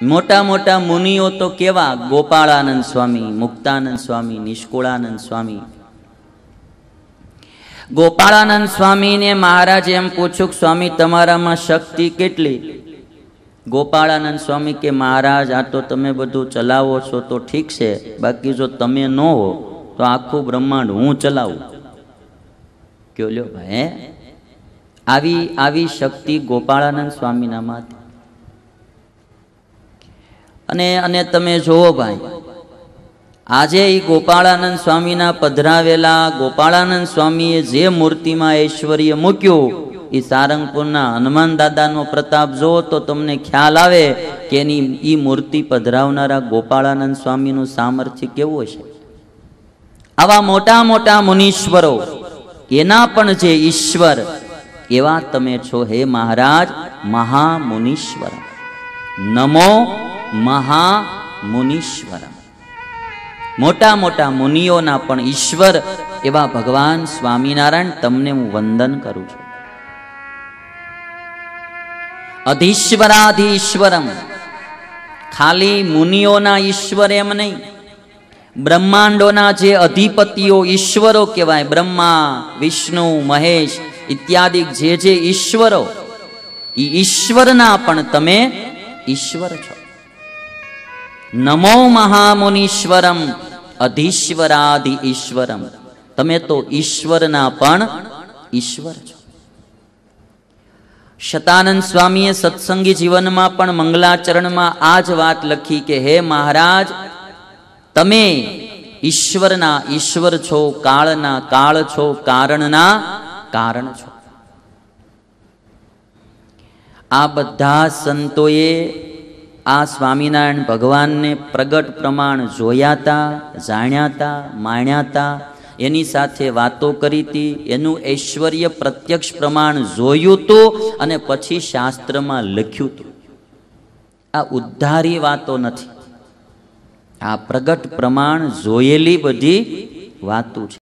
મોટા મોટા મુનિઓ તો કેવા ગોપાળાનંદ સ્વામી મુક્તાનંદ સ્વામી નિષ્કુળાનંદ સ્વામી ગોપાળાનંદ સ્વામીને મહારાજ એમ પૂછ્યું સ્વામી તમારામાં શક્તિ કેટલી ગોપાળાનંદ સ્વામી કે મહારાજ આ તો તમે બધું ચલાવો છો તો ઠીક છે બાકી જો તમે ન હો તો આખું બ્રહ્માંડ હું ચલાવું કયો લ્યો ભાઈ આવી આવી શક્તિ ગોપાળાનંદ સ્વામીના માથે અને અને તમે જુઓ ભાઈ આજે એ ગોપાળાનંદ સ્વામીના પધરાવેલા ગોપાળાનંદ સ્વામીએ જે મૂર્તિમાં ઐશ્વર્ય મૂક્યું એ સારંગપુરના હનુમાન દાદાનો પ્રતાપ જુઓ તો તમને ખ્યાલ આવે કે એની એ મૂર્તિ પધરાવનારા ગોપાળાનંદ સ્વામીનું સામર્થ્ય કેવું છે આવા મોટા મોટા મુનીશ્વરો એના પણ જે ઈશ્વર એવા તમે છો હે મહારાજ મહામુનીશ્વર નમો મહા મુનીશ્વરમ મોટા મોટા મુનિઓના પણ ઈશ્વર એવા ભગવાન સ્વામિનારાયણ તમને હું વંદન કરું છું અધીશ્વરાધીશ્વરમ ખાલી મુનિઓના ઈશ્વર એમ નહીં બ્રહ્માંડોના જે અધિપતિઓ ઈશ્વરો કહેવાય બ્રહ્મા વિષ્ણુ મહેશ ઇત્યાદિ જે જે ઈશ્વરો ઈશ્વરના પણ તમે ઈશ્વર છો નમો મહામુનીશ્વરમ અધીશ્વરાદિ ઈશ્વરમ તમે તો ઈશ્વરના પણ ઈશ્વર છો શતાનંદ સ્વામીએ સત્સંગી જીવનમાં પણ મંગલાચરણમાં આ જ વાત લખી કે હે મહારાજ તમે ઈશ્વરના ઈશ્વર છો કાળના કાળ છો કારણના કારણ છો આ બધા સંતોએ આ સ્વામિનારાયણ ભગવાનને પ્રગટ પ્રમાણ જોયા જાણ્યાતા માણ્યાતા એની સાથે વાતો કરી હતી એનું ઐશ્વર્ય પ્રત્યક્ષ પ્રમાણ જોયું હતું અને પછી શાસ્ત્રમાં લખ્યું હતું આ ઉદ્ધારી વાતો નથી આ પ્રગટ પ્રમાણ જોયેલી બધી વાતો છે